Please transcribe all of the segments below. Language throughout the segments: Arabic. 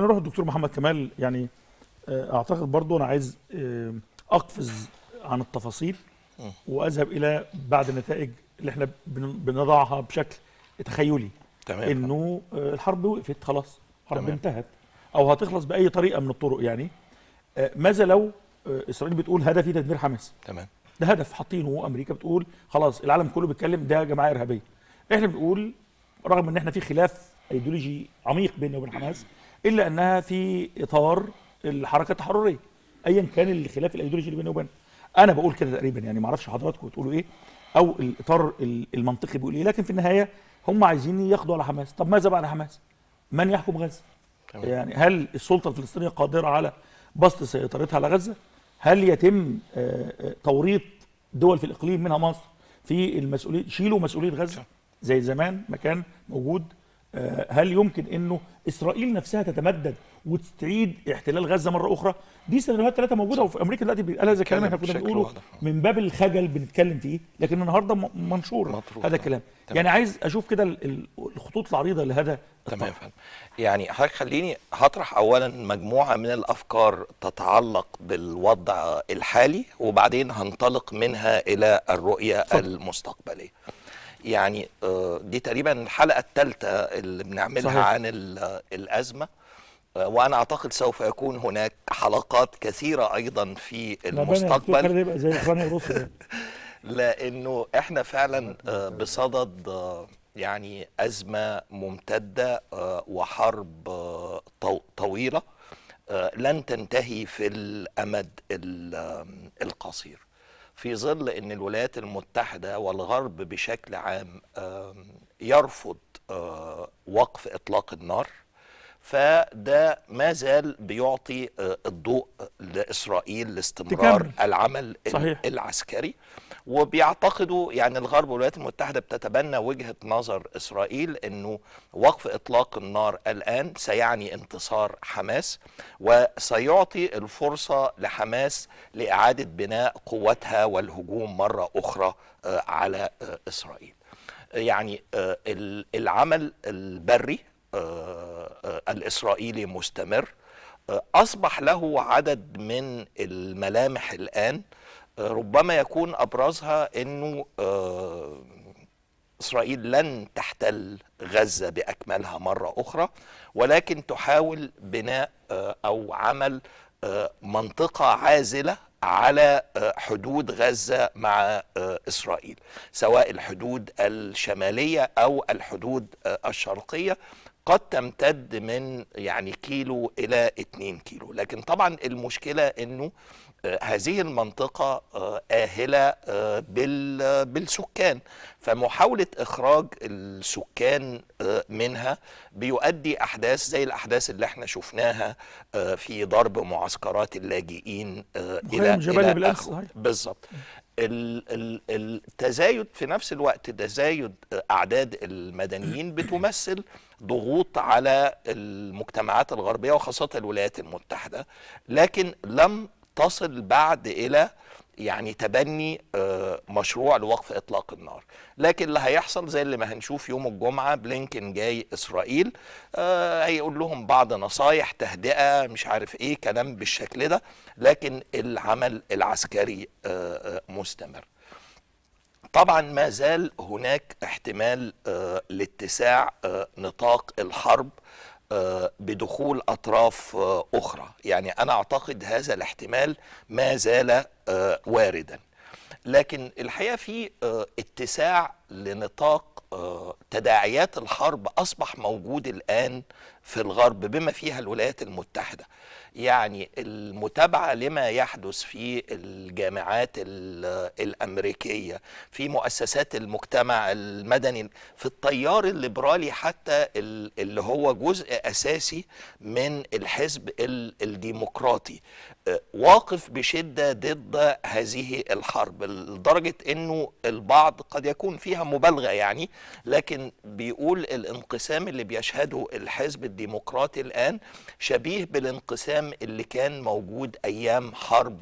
نروح للدكتور محمد كمال يعني آه، اعتقد برضو انا عايز آه، اقفز عن التفاصيل واذهب الى بعد النتائج اللي احنا بنضعها بشكل تخيلي تمام انه آه، الحرب وقفت خلاص الحرب تمام. انتهت او هتخلص باي طريقه من الطرق يعني ماذا لو اسرائيل بتقول هدفي تدمير حماس تمام ده هدف حاطينه امريكا بتقول خلاص العالم كله بيتكلم ده جماعه ارهابيه احنا بنقول رغم ان احنا في خلاف ايديولوجي عميق بيننا وبين حماس الا انها في اطار الحركه التحرريه ايا كان الخلاف الايديولوجي اللي بينه وبينه انا بقول كده تقريبا يعني ما اعرفش حضراتكم بتقولوا ايه او الاطار المنطقي بيقول ايه لكن في النهايه هم عايزين ياخدوا على حماس طب ماذا بعد حماس من يحكم غزه يعني هل السلطه الفلسطينيه قادره على بسط سيطرتها على غزه هل يتم آه، آه، توريط دول في الاقليم منها مصر في المسؤوليه شيلوا مسؤوليه غزه زي زمان ما كان موجود آه، هل يمكن انه اسرائيل نفسها تتمدد وتعيد احتلال غزه مره اخرى دي سيناريوهات ثلاثه موجوده وفي امريكا دلوقتي بيتقال هذا الكلام احنا كنا بنقوله من باب الخجل بنتكلم فيه لكن النهارده منشور هذا الكلام تمام. يعني عايز اشوف كده الخطوط العريضه لهذا تمام يعني حضرتك خليني هطرح اولا مجموعه من الافكار تتعلق بالوضع الحالي وبعدين هنطلق منها الى الرؤيه فضل. المستقبليه يعني آه، دي تقريبا الحلقه الثالثه اللي بنعملها صحيح. عن الازمه آه، وانا اعتقد سوف يكون هناك حلقات كثيره ايضا في المستقبل زي لانه احنا فعلا آه، بصدد يعني ازمه ممتده وحرب طويله لن تنتهي في الامد القصير في ظل ان الولايات المتحده والغرب بشكل عام يرفض آه، وقف اطلاق النار فده ما زال بيعطي آه، الضوء لاسرائيل لاستمرار تكمل. العمل صحيح. العسكري وبيعتقدوا يعني الغرب والولايات المتحدة بتتبنى وجهة نظر إسرائيل أنه وقف إطلاق النار الآن سيعني انتصار حماس وسيعطي الفرصة لحماس لإعادة بناء قوتها والهجوم مرة أخرى آه، على آه، إسرائيل يعني آه، العمل البري الإسرائيلي مستمر أصبح له عدد من الملامح الآن ربما يكون ابرزها انه آه، اسرائيل لن تحتل غزه باكملها مره اخرى ولكن تحاول بناء آه، او عمل آه، منطقه عازله على حدود غزه مع اسرائيل سواء الحدود الشماليه او الحدود الشرقيه قد تمتد من يعني كيلو الى 2 كيلو لكن طبعا المشكله انه آه، هذه المنطقة آه، آهلة آه، بالسكان فمحاولة إخراج السكان منها بيؤدي أحداث زي الأحداث اللي احنا شفناها في ضرب معسكرات اللاجئين إلى, إلى بالظبط التزايد في نفس الوقت تزايد اعداد المدنيين بتمثل ضغوط على المجتمعات الغربيه وخاصه الولايات المتحده لكن لم تصل بعد الى يعني تبني آه، مشروع لوقف اطلاق النار لكن اللي هيحصل زي اللي ما هنشوف يوم الجمعه بلينكن جاي اسرائيل آه، هيقول لهم بعض نصايح تهدئه مش عارف ايه كلام بالشكل ده لكن العمل العسكري آه، مستمر طبعا ما زال هناك احتمال لاتساع نطاق الحرب آه، بدخول اطراف آه، اخرى يعني انا اعتقد هذا الاحتمال ما زال آه، واردا لكن الحقيقه في اتساع لنطاق تداعيات الحرب اصبح موجود الان في الغرب بما فيها الولايات المتحدة يعني المتابعة لما يحدث في الجامعات الأمريكية في مؤسسات المجتمع المدني في التيار الليبرالي حتى اللي هو جزء أساسي من الحزب الديمقراطي آه، واقف بشدة ضد هذه الحرب لدرجة أنه البعض قد يكون فيها مبالغة يعني لكن بيقول الانقسام اللي بيشهده الحزب الديمقراطي الديمقراطي الآن شبيه بالانقسام اللي كان موجود أيام حرب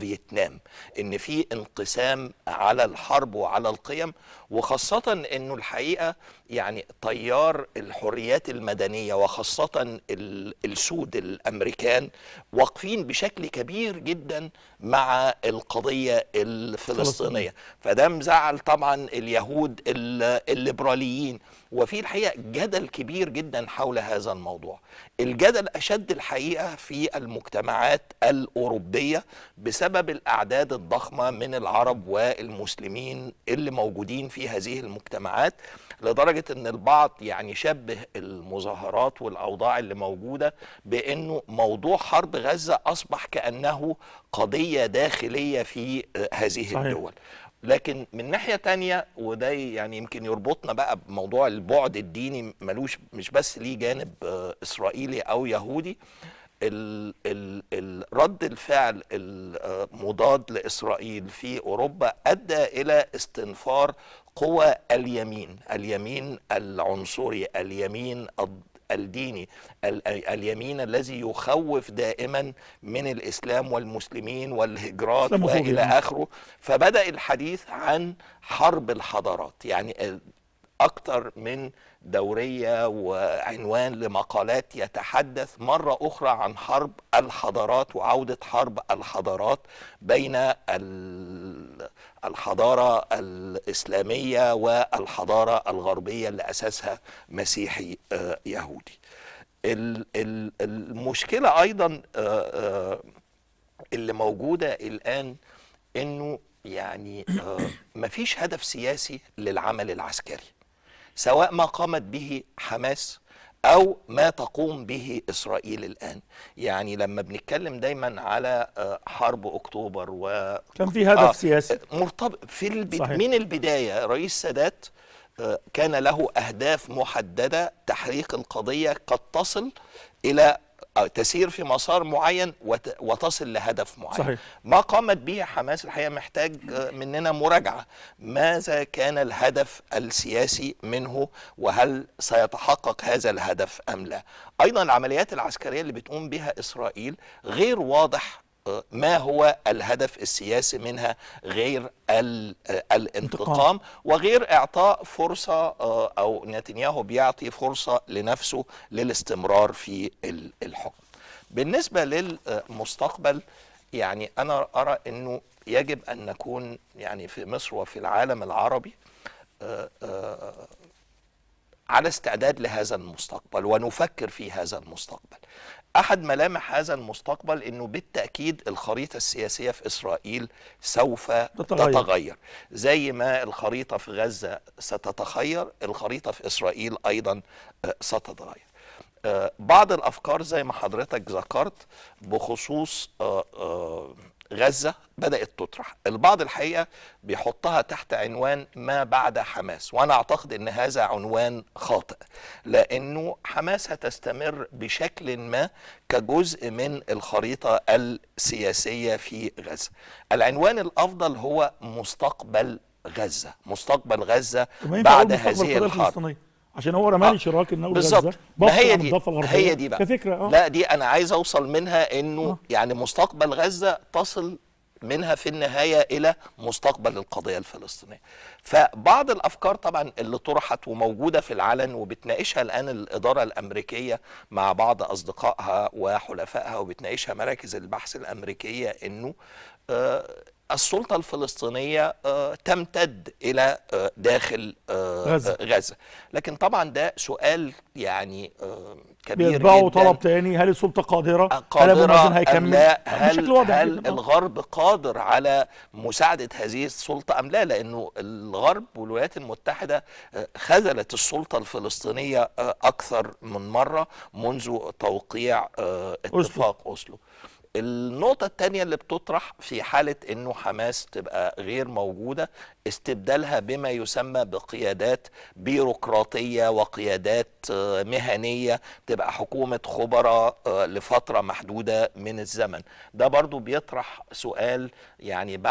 فيتنام إن في انقسام على الحرب وعلى القيم وخاصة إنه الحقيقة يعني تيار الحريات المدنية وخاصة السود الأمريكان واقفين بشكل كبير جدا مع القضية الفلسطينية فده مزعل طبعا اليهود الليبراليين وفي الحقيقة جدل كبير جدا حول هذا الموضوع الجدل أشد الحقيقة في المجتمعات الأوروبية بسبب الأعداد الضخمة من العرب والمسلمين اللي موجودين في هذه المجتمعات لدرجة أن البعض يعني شبه المظاهرات والأوضاع اللي موجودة بأنه موضوع حرب غزة أصبح كأنه قضية داخلية في آه، هذه صحيح. الدول لكن من ناحيه تانية وده يعني يمكن يربطنا بقى بموضوع البعد الديني ملوش مش بس ليه جانب آه، اسرائيلي او يهودي ال ال ال رد الفعل المضاد لاسرائيل في اوروبا ادى الى استنفار قوى اليمين اليمين العنصري اليمين الديني اليمين الذي يخوف دائما من الإسلام والمسلمين والهجرات وإلى آخره فبدأ الحديث عن حرب الحضارات يعني اكثر من دورية وعنوان لمقالات يتحدث مرة أخرى عن حرب الحضارات وعودة حرب الحضارات بين الحضارة الإسلامية والحضارة الغربية اللي أساسها مسيحي آه، يهودي المشكلة أيضا آه، آه، اللي موجودة الآن أنه يعني مفيش هدف سياسي للعمل العسكري سواء ما قامت به حماس أو ما تقوم به إسرائيل الآن يعني لما بنتكلم دايما على آه، حرب أكتوبر و كان في هدف آه سياسي مرتبط في الب... صحيح. من البداية رئيس سادات آه، كان له أهداف محددة تحريك القضية قد تصل إلى تسير في مسار معين وتصل لهدف معين صحيح. ما قامت به حماس الحقيقه محتاج مننا مراجعه ماذا كان الهدف السياسي منه وهل سيتحقق هذا الهدف ام لا ايضا العمليات العسكريه اللي بتقوم بها اسرائيل غير واضح ما هو الهدف السياسي منها غير آه، الانتقام وغير اعطاء فرصه آه، او نتنياهو بيعطي فرصه لنفسه للاستمرار في الحكم. بالنسبه للمستقبل يعني انا ارى انه يجب ان نكون يعني في مصر وفي العالم العربي آه، على استعداد لهذا المستقبل ونفكر في هذا المستقبل احد ملامح هذا المستقبل انه بالتاكيد الخريطه السياسيه في اسرائيل سوف تتغير. تتغير زي ما الخريطه في غزه ستتغير الخريطه في اسرائيل ايضا آه، ستتغير آه، بعض الافكار زي ما حضرتك ذكرت بخصوص آه، غزة بدأت تطرح البعض الحقيقة بيحطها تحت عنوان ما بعد حماس وأنا أعتقد أن هذا عنوان خاطئ لأنه حماس هتستمر بشكل ما كجزء من الخريطة السياسية في غزة العنوان الأفضل هو مستقبل غزة مستقبل غزة بعد هذه الحرب عشان هو رماني آه. شراك النووي بالظبط ما هي دي هي دي بقى كفكره اه لا دي انا عايز اوصل منها انه آه. يعني مستقبل غزه تصل منها في النهايه الى مستقبل القضيه الفلسطينيه. فبعض الافكار طبعا اللي طرحت وموجوده في العلن وبتناقشها الان الاداره الامريكيه مع بعض اصدقائها وحلفائها وبتناقشها مراكز البحث الامريكيه انه آه السلطة الفلسطينية آه، تمتد إلى آه، داخل آه، غزة. غزة لكن طبعا ده سؤال يعني كبير بيتبعوا طلب تاني هل السلطة قادرة؟ قادرة هل هيكمل؟ لا هل, هل الغرب قادر على مساعدة هذه السلطة أم لا؟ لأنه الغرب والولايات المتحدة خذلت السلطة الفلسطينية أكثر من مرة منذ توقيع اتفاق أوسلو, أوسلو. النقطة الثانية اللي بتطرح في حالة أنه حماس تبقى غير موجودة استبدالها بما يسمى بقيادات بيروقراطية وقيادات آه، مهنية تبقى حكومة خبراء آه، لفترة محدودة من الزمن ده برضو بيطرح سؤال يعني بعد